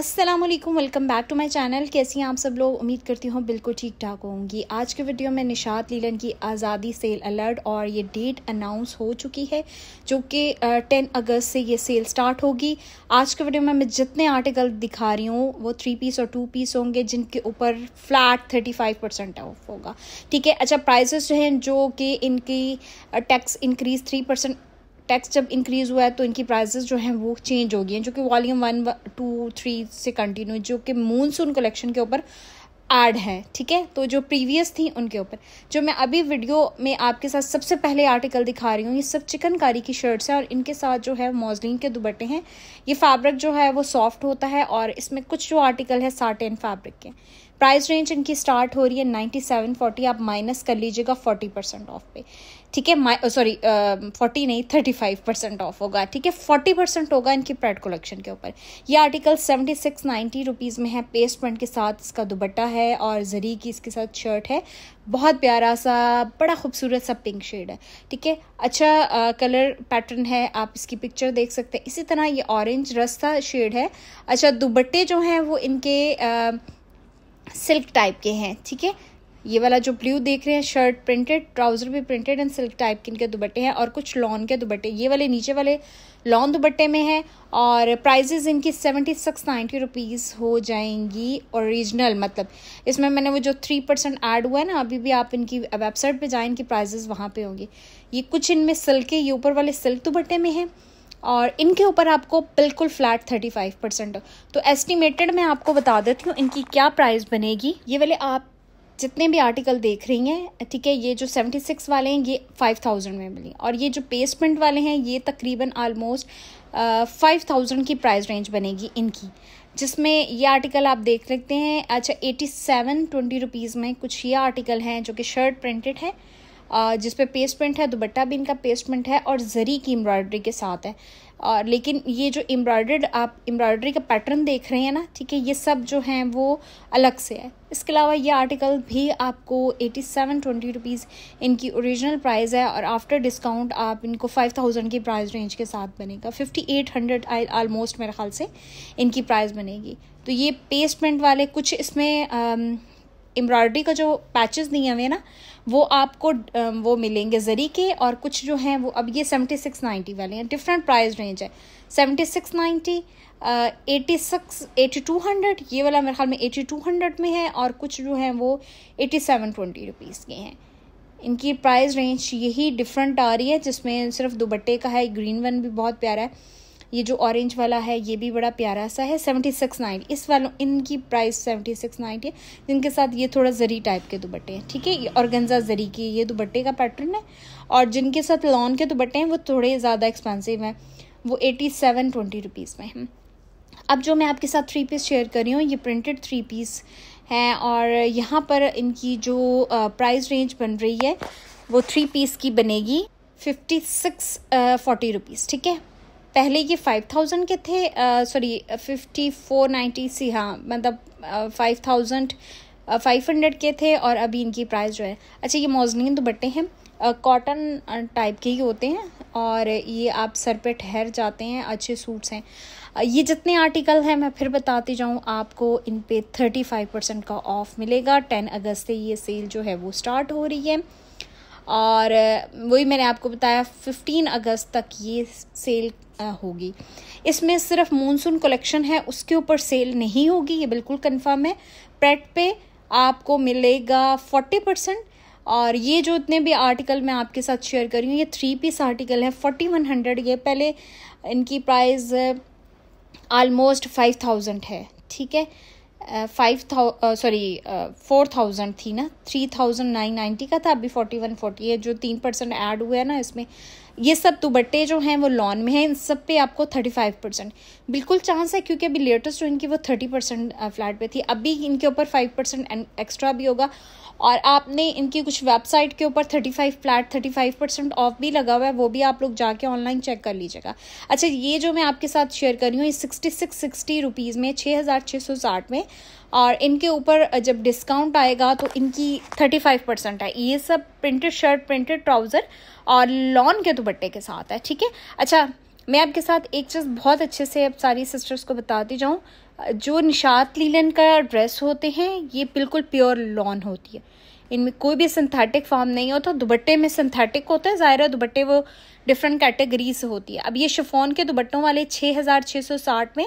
Aslam welcome back to my channel कैसी हैं आप सब लोग उम्मीद करती हूँ बिल्कुल ठीक ठाक होंगी आज के वीडियो में निशात लीलन की आज़ादी सेल अलर्ट और ये डेट अनाउंस हो चुकी है जो कि टेन अगस्त से ये सेल स्टार्ट होगी आज के वीडियो में मैं जितने आर्टिकल दिखा रही हूँ वो थ्री पीस और टू पीस होंगे जिनके ऊपर flat thirty five percent off होगा ठीक है अच्छा प्राइजेस जो हैं जो कि इनकी tax increase three percent tax जब इंक्रीज़ हुआ है तो इनकी प्राइजेस जो हैं वो चेंज हो गई हैं जो कि वॉल्यूम वन टू थ्री से कंटिन्यू जो कि मूनसून कलेक्शन के ऊपर एड है ठीक है तो जो प्रीवियस थी उनके ऊपर जो मैं अभी वीडियो में आपके साथ सबसे पहले आर्टिकल दिखा रही हूँ ये सब चिकनकारी की शर्ट्स हैं और इनके साथ जो है मॉजलिन के दुबट्टे हैं ये फैब्रिक जो है वो सॉफ्ट होता है और इसमें कुछ जो आर्टिकल है साटेन फैब्रिक के प्राइस रेंज इनकी स्टार्ट हो रही है नाइन्टी सेवन फोर्टी आप माइनस कर लीजिएगा फोर्टी परसेंट ऑफ पे ठीक है माई सॉरी फोर्टी नहीं थर्टी फाइव परसेंट ऑफ होगा ठीक है फोर्टी परसेंट होगा इनकी प्रेड कलेक्शन के ऊपर ये article seventy six ninety rupees में है पेस्ट प्रिंट के साथ इसका दुबट्टा है और जरी की इसके साथ शर्ट है बहुत प्यारा सा बड़ा खूबसूरत सा पिंक शेड है ठीक है अच्छा आ, कलर पैटर्न है आप इसकी पिक्चर देख सकते हैं इसी तरह ये ऑरेंज रस्ता शेड है अच्छा दुबट्टे जो हैं वो इनके आ, सिल्क टाइप के हैं ठीक है ये वाला जो ब्लू देख रहे हैं शर्ट प्रिंटेड ट्राउजर भी प्रिंटेड एंड सिल्क टाइप के इनके दुबट्टे हैं और कुछ लॉन के दुबट्टे ये वाले नीचे वाले लॉन दुबट्टे में है और प्राइजेज इनकी सेवेंटी सिक्स नाइन्टी रुपीज़ हो जाएंगी ओरिजिनल मतलब इसमें मैंने वो जो थ्री परसेंट ऐड हुआ है ना अभी भी आप इनकी वेबसाइट पे जाएं इनकी प्राइजेज वहाँ पे होंगे ये कुछ इनमें सिल्क ये ऊपर वाले सिल्क दुबट्टे में है और इनके ऊपर आपको बिल्कुल फ्लैट थर्टी फाइव परसेंट तो एस्टिमेटेड मैं आपको बता देती हूँ इनकी क्या प्राइस बनेगी ये वाले आप जितने भी आर्टिकल देख रही हैं ठीक है ये जो सेवेंटी सिक्स वाले हैं ये फाइव थाउजेंड में मिली और ये जो प्रिंट वाले हैं ये तकरीबन आलमोस्ट फाइव थाउजेंड की प्राइस रेंज बनेगी इनकी जिसमें ये आर्टिकल आप देख सकते हैं अच्छा एटी सेवन ट्वेंटी रुपीज़ में कुछ ये आर्टिकल हैं जो कि शर्ट प्रिंटेड है जिस पर पेस्ट प्रिंट है दुबट्टा भी इनका पेस्ट प्रिंट है और ज़री की एम्ब्रॉयडरी के साथ है और लेकिन ये जो एम्ब्रॉयडर्ड आप एम्ब्रॉयडरी का पैटर्न देख रहे हैं ना ठीक है ये सब जो हैं वो अलग से है इसके अलावा ये आर्टिकल भी आपको एटी सेवन ट्वेंटी रुपीज़ इनकी ओरिजिनल प्राइस है और आफ्टर डिस्काउंट आप इनको फाइव थाउजेंड की प्राइस रेंज के साथ बनेगा फिफ्टी एट हंड्रेड आलमोस्ट मेरे ख्याल से इनकी प्राइस बनेगी तो ये पेस्टमेंट वाले कुछ इसमें um, एम्ब्रॉयडरी का जो पैचेस दिए हुए हैं ना वो आपको वो मिलेंगे ज़री के और कुछ जो हैं वो अब ये सेवेंटी सिक्स नाइन्टी वाले हैं डिफरेंट प्राइस रेंज है seventy six ninety eighty six eighty two hundred ये वाला मेरे ख्याल में एटी टू हंड्रेड में है और कुछ जो हैं वो एटी सेवन ट्वेंटी रुपीज़ के हैं इनकी प्राइस रेंज यही डिफरेंट आ रही है जिसमें सिर्फ दुबट्टे का है ग्रीन वन भी बहुत प्यारा है ये जो ऑरेंज वाला है ये भी बड़ा प्यारा सा है सेवेंटी सिक्स नाइन्टी इस वालों इनकी प्राइस सेवेंटी सिक्स नाइन्टी है जिनके साथ ये थोड़ा जरी टाइप के दुबट्टे हैं ठीक है ये गंजा जरी के ये दुबट्टे का पैटर्न है और जिनके साथ लॉन के दुबट्टे हैं वो थोड़े ज़्यादा एक्सपेंसिव हैं वो एटी सेवन ट्वेंटी रुपीज़ में हैं अब जो मैं आपके साथ थ्री पीस शेयर कर रही हूँ ये प्रिंटेड थ्री पीस हैं और यहाँ पर इनकी जो प्राइस रेंज बन रही है वो थ्री पीस की बनेगी फिफ्टी सिक्स फोर्टी रुपीज़ ठीक है पहले ये फाइव थाउजेंड के थे सॉरी फिफ्टी फोर नाइन्टी सी हाँ मतलब फाइव थाउजेंड फाइव हंड्रेड के थे और अभी इनकी प्राइस जो है अच्छा ये मोजनिन दुपट्टे हैं कॉटन टाइप के ही होते हैं और ये आप सर पे ठहर जाते हैं अच्छे सूट्स हैं ये जितने आर्टिकल हैं मैं फिर बताती जाऊँ आपको इन पे थर्टी फाइव परसेंट का ऑफ मिलेगा टेन अगस्त से ये सेल जो है वो स्टार्ट हो रही है और वही मैंने आपको बताया फिफ्टीन अगस्त तक ये सेल होगी इसमें सिर्फ मानसून कलेक्शन है उसके ऊपर सेल नहीं होगी ये बिल्कुल कन्फर्म है प्रेट पे आपको मिलेगा फोर्टी परसेंट और ये जो इतने भी आर्टिकल मैं आपके साथ शेयर कर रही हूँ ये थ्री पीस आर्टिकल है फोर्टी वन हंड्रेड ये पहले इनकी प्राइस आलमोस्ट फाइव थाउजेंड है ठीक है five thou sorry four thousand थी ना थ्री थाउजेंड नाइन नाइन्टी का था अभी फोर्टी वन फोर्टी है जो तीन परसेंट ऐड हुआ है ना इसमें ये सब दुबट्टे जो हैं वो लॉन में हैं इन सब पे आपको थर्टी फाइव परसेंट बिल्कुल चांस है क्योंकि अभी लेटेस्ट जो इनकी वो थर्टी परसेंट फ्लैट पे थी अभी इनके ऊपर फाइव परसेंट एक्स्ट्रा भी होगा और आपने इनकी कुछ वेबसाइट के ऊपर thirty five flat thirty five percent off भी लगा हुआ है वो भी आप लोग जाके ऑनलाइन चेक कर लीजिएगा अच्छा ये जो मैं आपके साथ शेयर कर रही हूँ ये सिक्सटी सिक्स सिक्सटी रुपीज़ में छः हज़ार छः सौ साठ में और इनके ऊपर जब डिस्काउंट आएगा तो इनकी थर्टी फाइव परसेंट है ये सब प्रिंटेड शर्ट प्रिंटेड ट्राउज़र और लॉन के तो दुपट्टे के साथ है ठीक है अच्छा मैं आपके साथ एक चीज़ बहुत अच्छे से अब सारी सिस्टर्स को बताती जाऊँ जो निशात लीलन का ड्रेस होते हैं ये बिल्कुल प्योर लॉन होती है इनमें कोई भी सिंथेटिक फॉर्म नहीं होता तो दुबट्टे में सिंथेटिक होता है ज़ाहिर है दुबट्टे वो डिफरेंट कैटेगरी से होती है अब ये शिफोन के दुबट्टों वाले छः हज़ार छः सौ साठ में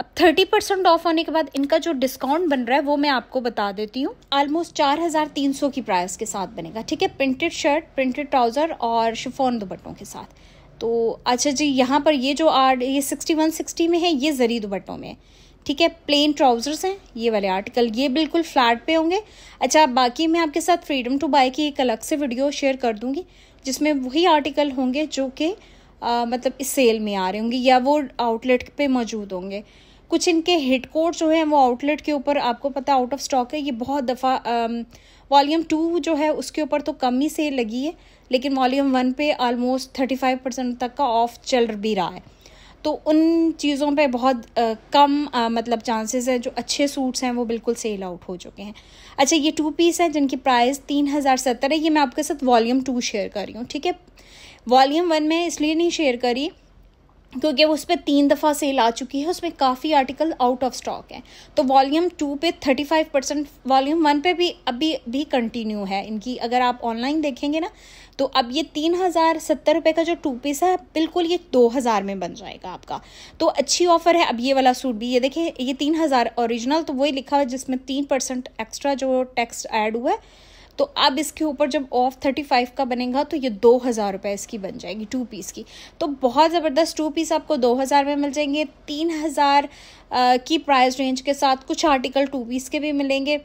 अब थर्टी परसेंट ऑफ होने के बाद इनका जो डिस्काउंट बन रहा है वो मैं आपको बता देती हूँ ऑलमोस्ट चार हज़ार तीन सौ की प्राइस के साथ बनेगा ठीक है प्रिंटेड शर्ट प्रिंटेड ट्राउज़र और शिफोन दुपट्टों के साथ तो अच्छा जी यहाँ पर ये जो आर्ट ये सिक्सटी वन सिक्सटी में है ये जरी दुपट्टों में है ठीक है प्लेन ट्राउज़र्स हैं ये वाले आर्टिकल ये बिल्कुल फ्लैट पे होंगे अच्छा बाकी मैं आपके साथ फ्रीडम टू बाय की एक अलग से वीडियो शेयर कर दूंगी जिसमें वही आर्टिकल होंगे जो कि मतलब इस सेल में आ रहे होंगे या वो आउटलेट पे मौजूद होंगे कुछ इनके हिट कोड जो हैं वो आउटलेट के ऊपर आपको पता आउट ऑफ स्टॉक है ये बहुत दफ़ा वॉल्यूम टू जो है उसके ऊपर तो कम ही सेल लगी है लेकिन वॉल्यूम वन पे आलमोस्ट थर्टी फाइव परसेंट तक का ऑफ चल भी रहा है तो उन चीज़ों पे बहुत आ, कम आ, मतलब चांसेस है जो अच्छे सूट्स हैं वो बिल्कुल सेल आउट हो चुके हैं अच्छा ये टू पीस हैं जिनकी प्राइस तीन हज़ार सत्तर है ये मैं आपके साथ वॉल्यूम टू शेयर कर रही हूँ ठीक है वॉल्यूम वन में इसलिए नहीं शेयर करी क्योंकि वो उस पर तीन दफ़ा सेल आ चुकी है उसमें काफ़ी आर्टिकल आउट ऑफ स्टॉक है तो वॉल्यूम टू पे thirty five percent volume one पे भी अभी भी कंटिन्यू है इनकी अगर आप ऑनलाइन देखेंगे ना तो अब ये तीन हज़ार सत्तर रुपये का जो टू पीस है बिल्कुल ये दो हज़ार में बन जाएगा आपका तो अच्छी ऑफ़र है अब ये वाला सूट भी ये देखिए ये तीन हज़ार ओरिजिनल तो वही लिखा हुआ है जिसमें तीन परसेंट एक्स्ट्रा जो टैक्स ऐड हुआ है तो अब इसके ऊपर जब ऑफ थर्टी फाइव का बनेगा तो ये दो हज़ार रुपये इसकी बन जाएगी टू पीस की तो बहुत ज़बरदस्त टू पीस आपको दो हज़ार में मिल जाएंगे तीन हज़ार की प्राइस रेंज के साथ कुछ आर्टिकल टू पीस के भी मिलेंगे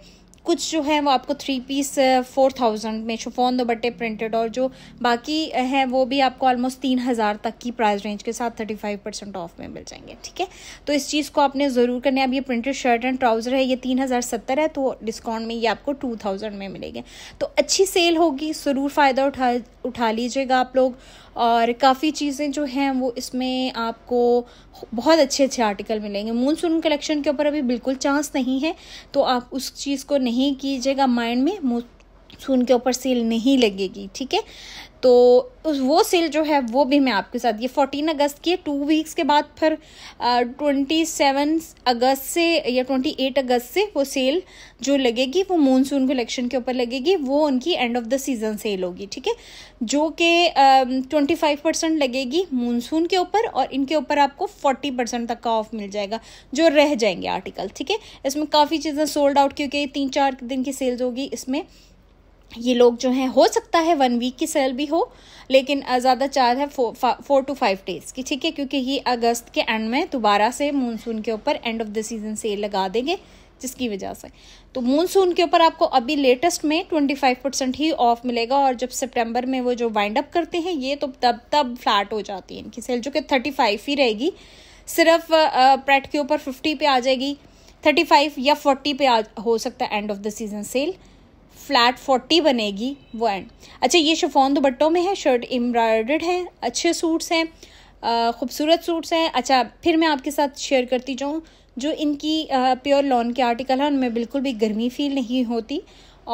कुछ जो है वो आपको थ्री पीस फोर थाउजेंड में दो दुपट्टे प्रिंटेड और जो बाकी uh, हैं वो भी आपको ऑलमोस्ट तीन हज़ार तक की प्राइस रेंज के साथ थर्टी फाइव परसेंट ऑफ में मिल जाएंगे ठीक है तो इस चीज़ को आपने ज़रूर करने अब ये प्रिंटेड शर्ट एंड ट्राउज़र है ये तीन हज़ार सत्तर है तो डिस्काउंट में ये आपको टू थाउजेंड में मिलेगी तो अच्छी सेल होगी ज़रूर फ़ायदा उठा उठा लीजिएगा आप लोग और काफ़ी चीज़ें जो हैं वो इसमें आपको बहुत अच्छे अच्छे आर्टिकल मिलेंगे मूनसून कलेक्शन के ऊपर अभी बिल्कुल चांस नहीं है तो आप उस चीज़ को नहीं कीजिएगा माइंड में उनके ऊपर सील नहीं लगेगी ठीक है तो उस वो सेल जो है वो भी मैं आपके साथ ये फोर्टीन अगस्त की टू वीक्स के बाद फिर ट्वेंटी सेवन अगस्त से या ट्वेंटी एट अगस्त से वो सेल जो लगेगी वो मानसून कलेक्शन के ऊपर लगेगी वो उनकी end of the season sale होगी ठीक है जो कि ट्वेंटी फाइव परसेंट लगेगी मानसून के ऊपर और इनके ऊपर आपको फोर्टी परसेंट तक का ऑफ मिल जाएगा जो रह जाएंगे आर्टिकल ठीक है इसमें काफ़ी चीज़ें सोल्ड आउट क्योंकि तीन चार दिन की सेल्स होगी इसमें ये लोग जो हैं हो सकता है वन वीक की सेल भी हो लेकिन ज़्यादा चार है four, four to five days की ठीक है क्योंकि ये अगस्त के एंड में दोबारा से मानसून के ऊपर end of the season sale लगा देंगे जिसकी वजह से तो मानसून के ऊपर आपको अभी लेटेस्ट में 25 परसेंट ही ऑफ मिलेगा और जब सितंबर में वो जो वाइंड अप करते हैं ये तो तब तब फ्लैट हो जाती है इनकी सेल जो कि 35 ही रहेगी सिर्फ प्रेट के ऊपर 50 पे आ जाएगी 35 या 40 पे आ हो सकता है end of the season sale flat forty बनेगी वो एंड अच्छा ये शिफोन दुपट्टों में है शर्ट एम्ब्रॉयडर्ड है अच्छे सूट्स हैं खूबसूरत सूट्स हैं अच्छा फिर मैं आपके साथ शेयर करती जाऊँ जो इनकी प्योर लॉन के आर्टिकल हैं उनमें बिल्कुल भी गर्मी फील नहीं होती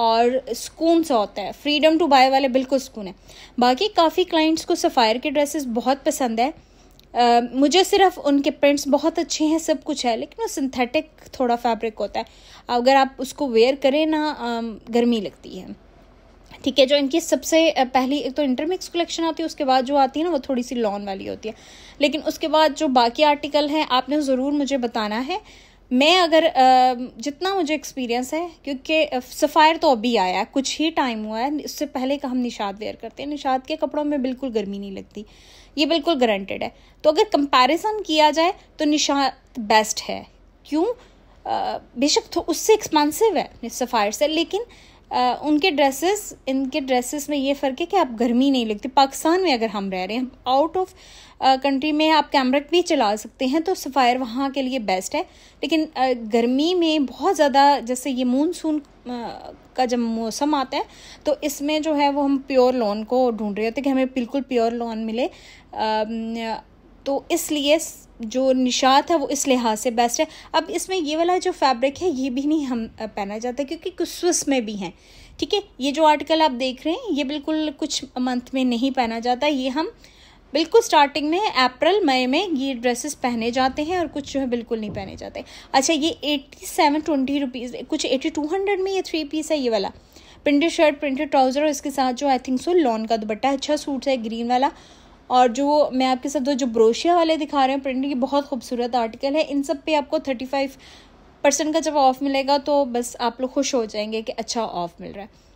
और सुकून सा होता है फ्रीडम टू बाय वाले बिल्कुल सुकून है बाकी काफ़ी क्लाइंट्स को सफ़ायर के ड्रेसेस बहुत पसंद है मुझे सिर्फ उनके प्रिंट्स बहुत अच्छे हैं सब कुछ है लेकिन वो सिंथेटिक थोड़ा फैब्रिक होता है अगर आप उसको वेयर करें ना गर्मी लगती है ठीक है जो इनकी सबसे पहली एक तो इंटरमिक्स कलेक्शन आती है उसके बाद जो आती है ना वो थोड़ी सी लॉन वाली होती है लेकिन उसके बाद जो बाकी आर्टिकल हैं आपने ज़रूर मुझे बताना है मैं अगर जितना मुझे एक्सपीरियंस है क्योंकि सफ़ायर तो अभी आया कुछ ही टाइम हुआ है उससे पहले का हम निषाद वेयर करते हैं निषाद के कपड़ों में बिल्कुल गर्मी नहीं लगती ये बिल्कुल ग्रंटेड है तो अगर कंपैरिजन किया जाए तो निशांत बेस्ट है क्यों बेशक तो उससे एक्सपांसिव है सफ़ायर से लेकिन आ, उनके ड्रेसेस इनके ड्रेसेस में ये फ़र्क है कि आप गर्मी नहीं लगती पाकिस्तान में अगर हम रह रहे हैं आउट ऑफ कंट्री में आप कैमरा भी चला सकते हैं तो सफ़ायर वहाँ के लिए बेस्ट है लेकिन आ, गर्मी में बहुत ज़्यादा जैसे ये मानसून का जब मौसम आता है तो इसमें जो है वो हम प्योर लोन को ढूंढ रहे होते कि हमें बिल्कुल प्योर लोन मिले तो इसलिए जो निशात है वो इस लिहाज से बेस्ट है अब इसमें ये वाला जो फैब्रिक है ये भी नहीं हम पहना जाता क्योंकि कुछ स्विस में भी हैं ठीक है ये जो आर्टिकल आप देख रहे हैं ये बिल्कुल कुछ मंथ में नहीं पहना जाता ये हम बिल्कुल स्टार्टिंग में अप्रैल मई में ये ड्रेसेस पहने जाते हैं और कुछ जो है बिल्कुल नहीं पहने जाते अच्छा ये एट्टी सेवन ट्वेंटी रुपीज़ कुछ एटी टू हंड्रेड में ये थ्री पीस है ये वाला प्रिंटेड शर्ट प्रिंटेड ट्राउज़र और इसके साथ जो आई थिंक सो लॉन का दुपट्टा अच्छा सूट है ग्रीन वाला और जो मैं आपके साथ जो ब्रोशिया वाले दिखा रहे हैं प्रिंटिंग की बहुत खूबसूरत आर्टिकल है इन सब पे आपको थर्टी फाइव परसेंट का जब ऑफ़ मिलेगा तो बस आप लोग खुश हो जाएंगे कि अच्छा ऑफ़ मिल रहा है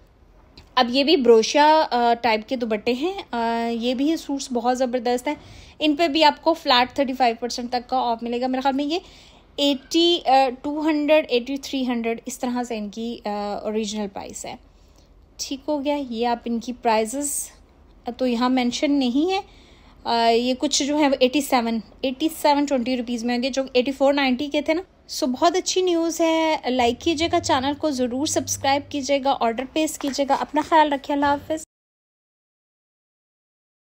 अब ये भी ब्रोशिया टाइप के दुबट्टे हैं ये भी सूट्स बहुत ज़बरदस्त हैं इन पे भी आपको फ्लैट थर्टी फाइव परसेंट तक का ऑफ मिलेगा मेरे ख्याल में ये eighty two hundred eighty three hundred इस तरह से इनकी ओरिजिनल प्राइस है ठीक हो गया ये आप इनकी प्राइजेस तो यहाँ मेंशन नहीं है ये कुछ जो है वो eighty seven eighty seven twenty rupees में होंगे जो एटी फोर नाइन्टी के थे ना सो so, बहुत अच्छी न्यूज़ है लाइक कीजिएगा चैनल को ज़रूर सब्सक्राइब कीजिएगा ऑर्डर प्लेस कीजिएगा अपना ख्याल रखिए अल्लाह हाफिज़